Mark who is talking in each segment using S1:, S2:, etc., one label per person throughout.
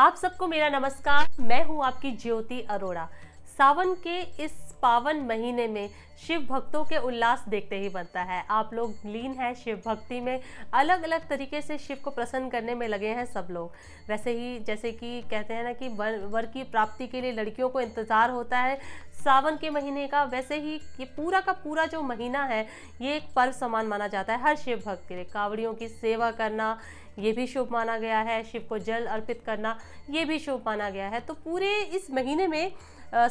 S1: आप सबको मेरा नमस्कार मैं हूं आपकी ज्योति अरोड़ा सावन के इस पावन महीने में शिव भक्तों के उल्लास देखते ही बनता है आप लोग लीन हैं शिव भक्ति में अलग अलग तरीके से शिव को प्रसन्न करने में लगे हैं सब लोग वैसे ही जैसे कि कहते हैं ना कि वर, वर की प्राप्ति के लिए लड़कियों को इंतज़ार होता है सावन के महीने का वैसे ही ये पूरा का पूरा जो महीना है ये एक पर्व समान माना जाता है हर शिव भक्त के लिए कावड़ियों की सेवा करना ये भी शुभ माना गया है शिव को जल अर्पित करना ये भी शुभ माना गया है तो पूरे इस महीने में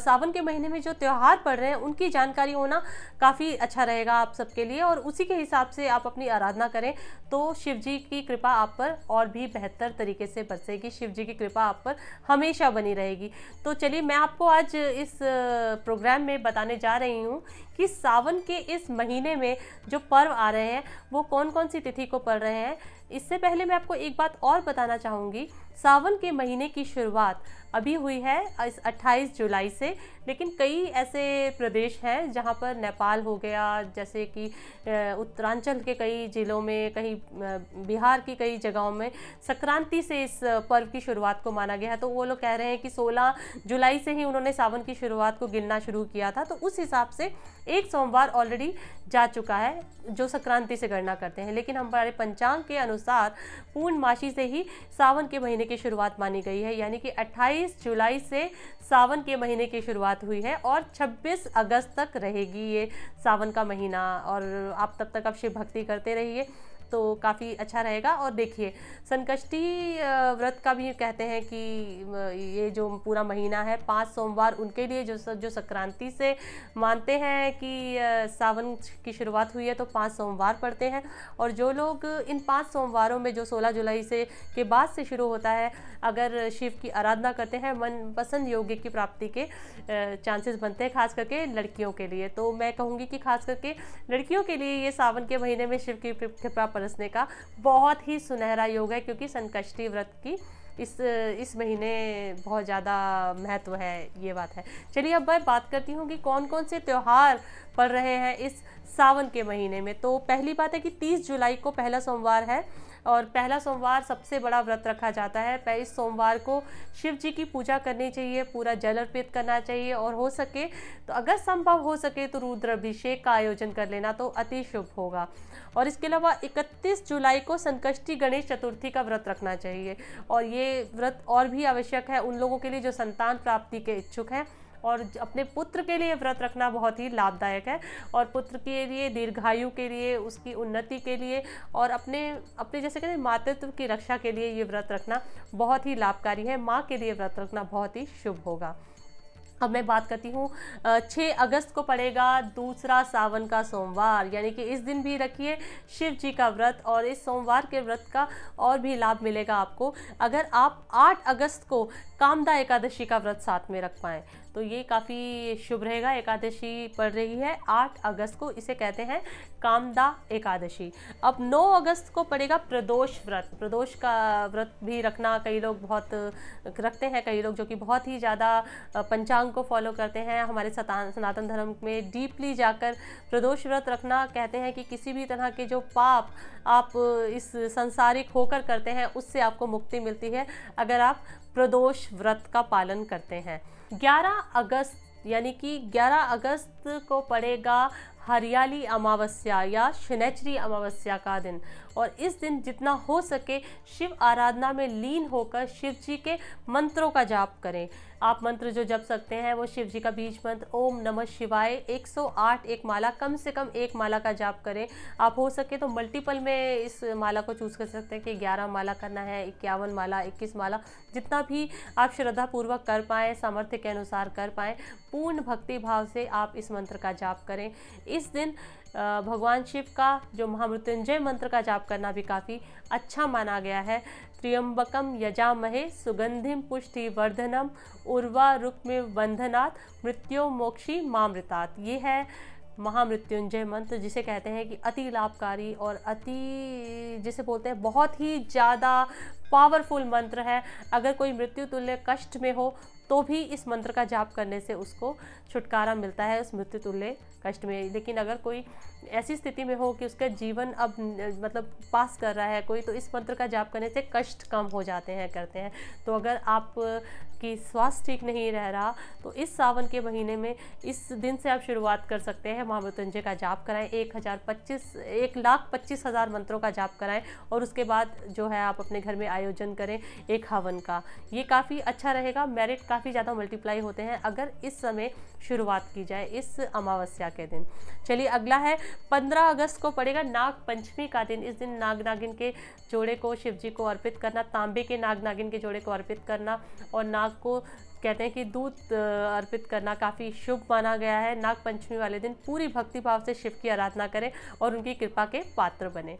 S1: सावन के महीने में जो त्यौहार पड़ रहे हैं उनकी जानकारी होना काफ़ी अच्छा रहेगा आप सबके लिए और उसी के हिसाब से आप अपनी आराधना करें तो शिव जी की कृपा आप पर और भी बेहतर तरीके से बरसेगी शिव जी की कृपा आप पर हमेशा बनी रहेगी तो चलिए मैं आपको आज इस प्रोग्राम में बताने जा रही हूँ कि सावन के इस महीने में जो पर्व आ रहे हैं वो कौन कौन सी तिथि को पड़ रहे हैं इससे पहले मैं आपको एक बात और बताना चाहूँगी सावन के महीने की शुरुआत अभी हुई है इस 28 जुलाई से लेकिन कई ऐसे प्रदेश हैं जहाँ पर नेपाल हो गया जैसे कि उत्तरांचल के कई ज़िलों में कहीं बिहार की कई जगहों में संक्रांति से इस पर्व की शुरुआत को माना गया है तो वो लोग कह रहे हैं कि 16 जुलाई से ही उन्होंने सावन की शुरुआत को गिनना शुरू किया था तो उस हिसाब से एक सोमवार ऑलरेडी जा चुका है जो संक्रांति से गणना करते हैं लेकिन हमारे पंचांग के अनुसार पूर्णमासी से ही सावन के महीने की शुरुआत मानी गई है यानी कि 28 जुलाई से सावन के महीने की शुरुआत हुई है और 26 अगस्त तक रहेगी ये सावन का महीना और आप तब तक आप शिव भक्ति करते रहिए तो काफ़ी अच्छा रहेगा और देखिए संकष्टी व्रत का भी कहते हैं कि ये जो पूरा महीना है पाँच सोमवार उनके लिए जो जो संक्रांति से मानते हैं कि सावन की शुरुआत हुई है तो पाँच सोमवार पड़ते हैं और जो लोग इन पाँच सोमवारों में जो 16 जुलाई से के बाद से शुरू होता है अगर शिव की आराधना करते हैं मन पसंद योग्य की प्राप्ति के चांसेस बनते हैं खास करके लड़कियों के लिए तो मैं कहूँगी कि खास करके लड़कियों के लिए ये सावन के महीने में शिव की कृपा बरसने का बहुत ही सुनहरा योग है क्योंकि संकष्टी व्रत की इस इस महीने बहुत ज़्यादा महत्व है ये बात है चलिए अब मैं बात करती हूँ कि कौन कौन से त्यौहार पड़ रहे हैं इस सावन के महीने में तो पहली बात है कि 30 जुलाई को पहला सोमवार है और पहला सोमवार सबसे बड़ा व्रत रखा जाता है इस सोमवार को शिव जी की पूजा करनी चाहिए पूरा जल अर्पित करना चाहिए और हो सके तो अगर संभव हो सके तो रुद्राभिषेक का आयोजन कर लेना तो अति शुभ होगा और इसके अलावा 31 जुलाई को संकष्टी गणेश चतुर्थी का व्रत रखना चाहिए और ये व्रत और भी आवश्यक है उन लोगों के लिए जो संतान प्राप्ति के इच्छुक हैं और अपने पुत्र के लिए व्रत रखना बहुत ही लाभदायक है और पुत्र के लिए दीर्घायु के लिए उसकी उन्नति के लिए और अपने अपने जैसे कहते हैं मातृत्व की रक्षा के लिए ये व्रत रखना बहुत ही लाभकारी है माँ के लिए व्रत रखना बहुत ही शुभ होगा अब मैं बात करती हूँ छः अगस्त को पड़ेगा दूसरा सावन का सोमवार यानी कि इस दिन भी रखिए शिव जी का व्रत और इस सोमवार के व्रत का और भी लाभ मिलेगा आपको अगर आप 8 अगस्त को कामदा एकादशी का व्रत साथ में रख पाएँ तो ये काफ़ी शुभ रहेगा एकादशी पड़ रही है आठ अगस्त को इसे कहते हैं कामदा एकादशी अब नौ अगस्त को पड़ेगा प्रदोष व्रत प्रदोष का व्रत भी रखना कई लोग बहुत रखते हैं कई लोग जो कि बहुत ही ज़्यादा पंचांग को फॉलो करते हैं हमारे सनातन धर्म में डीपली जाकर प्रदोष व्रत रखना कहते हैं कि किसी भी तरह के जो पाप आप इस संसारिक होकर करते हैं उससे आपको मुक्ति मिलती है अगर आप प्रदोष व्रत का पालन करते हैं 11 अगस्त यानी कि 11 अगस्त को पड़ेगा हरियाली अमावस्या या शनैचरी अमावस्या का दिन और इस दिन जितना हो सके शिव आराधना में लीन होकर शिव जी के मंत्रों का जाप करें आप मंत्र जो जप सकते हैं वो शिव जी का बीज मंत्र ओम नमः शिवाय 108 एक माला कम से कम एक माला का जाप करें आप हो सके तो मल्टीपल में इस माला को चूज़ कर सकते हैं कि 11 माला करना है इक्यावन माला 21 माला जितना भी आप श्रद्धापूर्वक कर पाएँ सामर्थ्य के अनुसार कर पाएँ पूर्ण भक्ति भाव से आप इस मंत्र का जाप करें इस दिन भगवान शिव का जो महामृत्युंजय मंत्र का जाप करना भी काफ़ी अच्छा माना गया है त्रियम्बकम यजामहे सुगंधिम पुष्टि वर्धनम उर्वा रुक्म बंधनात् मृत्यु मोक्षी मामृतात् ये है महामृत्युंजय मंत्र जिसे कहते हैं कि अति लाभकारी और अति जिसे बोलते हैं बहुत ही ज़्यादा पावरफुल मंत्र है अगर कोई मृत्यु तुल्य कष्ट में हो तो भी इस मंत्र का जाप करने से उसको छुटकारा मिलता है उस मृत्यु तुल्य कष्ट में लेकिन अगर कोई ऐसी स्थिति में हो कि उसका जीवन अब मतलब पास कर रहा है कोई तो इस मंत्र का जाप करने से कष्ट कम हो जाते हैं करते हैं तो अगर आप की स्वास्थ्य ठीक नहीं रह रहा तो इस सावन के महीने में इस दिन से आप शुरुआत कर सकते हैं महामृत्युंजय का जाप कराएं एक हज़ार पच्चीस एक लाख पच्चीस हज़ार मंत्रों का जाप कराएं और उसके बाद जो है आप अपने घर में आयोजन करें एक हवन का ये काफ़ी अच्छा रहेगा मेरिट काफ़ी ज़्यादा मल्टीप्लाई होते हैं अगर इस समय शुरुआत की जाए इस अमावस्या के दिन चलिए अगला है पंद्रह अगस्त को पड़ेगा नाग पंचमी का दिन इस दिन नाग नागिन के जोड़े को शिव जी को अर्पित करना तांबे के नाग नागिन के जोड़े को अर्पित करना और नाग को कहते हैं कि दूध अर्पित करना काफ़ी शुभ माना गया है नाग पंचमी वाले दिन पूरी भक्ति भाव से शिव की आराधना करें और उनकी कृपा के पात्र बने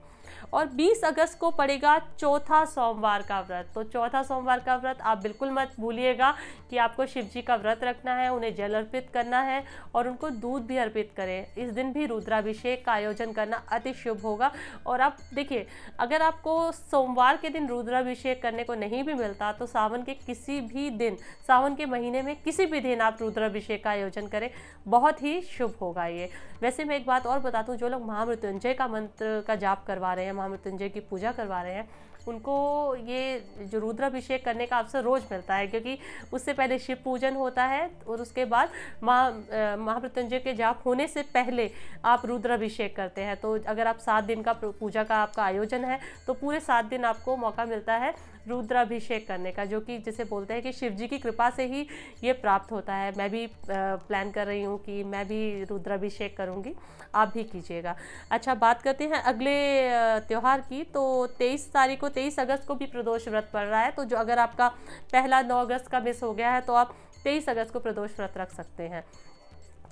S1: और 20 अगस्त को पड़ेगा चौथा सोमवार का व्रत तो चौथा सोमवार का व्रत आप बिल्कुल मत भूलिएगा कि आपको शिव जी का व्रत रखना है उन्हें जल अर्पित करना है और उनको दूध भी अर्पित करें इस दिन भी रुद्राभिषेक का आयोजन करना अति शुभ होगा और आप देखिए अगर आपको सोमवार के दिन रुद्राभिषेक करने को नहीं भी मिलता तो सावन के किसी भी दिन सावन सावन के महीने में किसी भी दिन आप रुद्राभिषेक का आयोजन करें बहुत ही शुभ होगा ये वैसे मैं एक बात और बता दूँ जो लोग महामृत्युंजय का मंत्र का जाप करवा रहे हैं महामृत्युंजय की पूजा करवा रहे हैं उनको ये जो रुद्राभिषेक करने का अवसर रोज़ मिलता है क्योंकि उससे पहले शिव पूजन होता है और उसके बाद महा महामृत्युंजय के जाप होने से पहले आप रुद्राभिषेक करते हैं तो अगर आप सात दिन का पूजा का आपका आयोजन है तो पूरे सात दिन आपको मौका मिलता है रुद्राभिषेक करने का जो कि जिसे बोलते हैं कि शिव जी की कृपा से ही ये प्राप्त होता है मैं भी प्लान कर रही हूँ कि मैं भी रुद्राभिषेक करूँगी आप भी कीजिएगा अच्छा बात करते हैं अगले त्यौहार की तो तेईस तारीख को तेईस अगस्त को भी प्रदोष व्रत पड़ रहा है तो जो अगर आपका पहला नौ अगस्त का मिस हो गया है तो आप तेईस अगस्त को प्रदोष व्रत रख सकते हैं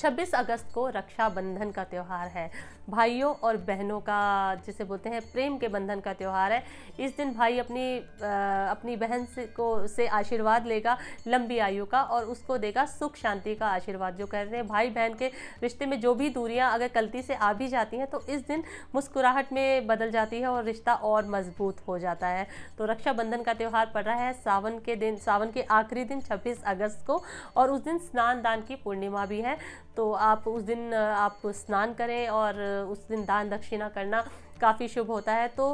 S1: 26 अगस्त को रक्षाबंधन का त्यौहार है भाइयों और बहनों का जिसे बोलते हैं प्रेम के बंधन का त्यौहार है इस दिन भाई अपनी आ, अपनी बहन से को से आशीर्वाद लेगा लंबी आयु का और उसको देगा सुख शांति का आशीर्वाद जो कहते हैं भाई बहन के रिश्ते में जो भी दूरियां अगर गलती से आ भी जाती हैं तो इस दिन मुस्कुराहट में बदल जाती है और रिश्ता और मजबूत हो जाता है तो रक्षाबंधन का त्यौहार पड़ रहा है सावन के दिन सावन के आखिरी दिन छब्बीस अगस्त को और उस दिन स्नान दान की पूर्णिमा भी है तो आप उस दिन आप स्नान करें और उस दिन दान दक्षिणा करना काफ़ी शुभ होता है तो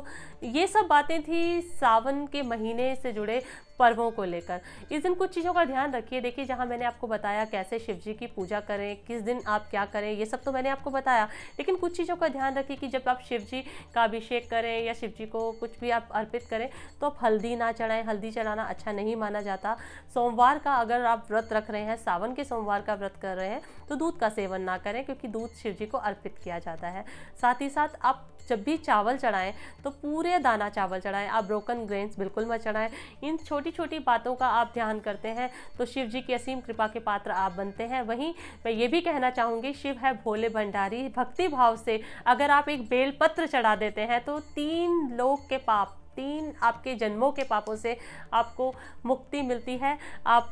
S1: ये सब बातें थी सावन के महीने से जुड़े पर्वों को लेकर इस दिन कुछ चीज़ों का ध्यान रखिए देखिए जहाँ मैंने आपको बताया कैसे शिव जी की पूजा करें किस दिन आप क्या करें ये सब तो मैंने आपको बताया लेकिन कुछ चीज़ों का ध्यान रखिए कि जब आप शिव जी का अभिषेक करें या शिव जी को कुछ भी आप अर्पित करें तो आप हल्दी ना चढ़ाएं हल्दी चढ़ाना अच्छा नहीं माना जाता सोमवार का अगर आप व्रत रख रहे हैं सावन के सोमवार का व्रत कर रहे हैं तो दूध का सेवन ना करें क्योंकि दूध शिव जी को अर्पित किया जाता है साथ ही साथ आप जब भी चावल चढ़ाएं तो पूरे दाना चावल चढ़ाएं आप ब्रोकन ग्रेन्स बिल्कुल मत चढ़ाएं इन छोटे छोटी छोटी बातों का आप ध्यान करते हैं तो शिव जी की असीम कृपा के पात्र आप बनते हैं वहीं मैं ये भी कहना चाहूँगी शिव है भोले भंडारी भक्ति भाव से अगर आप एक बेलपत्र चढ़ा देते हैं तो तीन लोग के पाप तीन आपके जन्मों के पापों से आपको मुक्ति मिलती है आप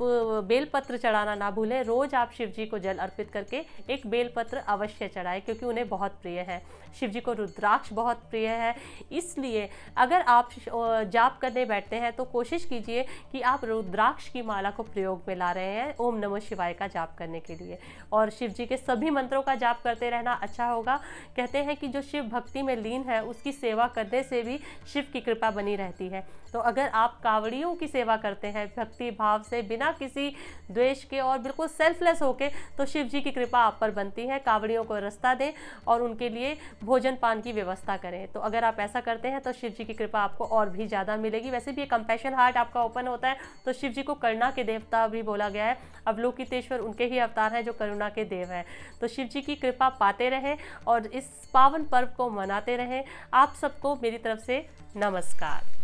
S1: बेलपत्र चढ़ाना ना भूलें रोज़ आप शिव जी को जल अर्पित करके एक बेलपत्र अवश्य चढ़ाएं क्योंकि उन्हें बहुत प्रिय है शिव जी को रुद्राक्ष बहुत प्रिय है इसलिए अगर आप जाप करने बैठते हैं तो कोशिश कीजिए कि आप रुद्राक्ष की माला को प्रयोग में ला रहे हैं ओम नमो शिवाय का जाप करने के लिए और शिव जी के सभी मंत्रों का जाप करते रहना अच्छा होगा कहते हैं कि जो शिव भक्ति में लीन है उसकी सेवा करने से भी शिव की कृपा बनी रहती है तो अगर आप कावड़ियों की सेवा करते हैं भक्ति भाव से बिना किसी द्वेष के और बिल्कुल सेल्फलेस होके तो शिव जी की कृपा आप पर बनती है कावड़ियों को रास्ता दें और उनके लिए भोजन पान की व्यवस्था करें तो अगर आप ऐसा करते हैं तो शिव जी की कृपा आपको और भी ज़्यादा मिलेगी वैसे भी ये कंपेशन हार्ट आपका ओपन होता है तो शिव जी को करुणा के देवता भी बोला गया है अवलोकितेश्वर उनके ही अवतार हैं जो करुणा के देव हैं तो शिव जी की कृपा पाते रहें और इस पावन पर्व को मनाते रहें आप सबको मेरी तरफ से नमस्कार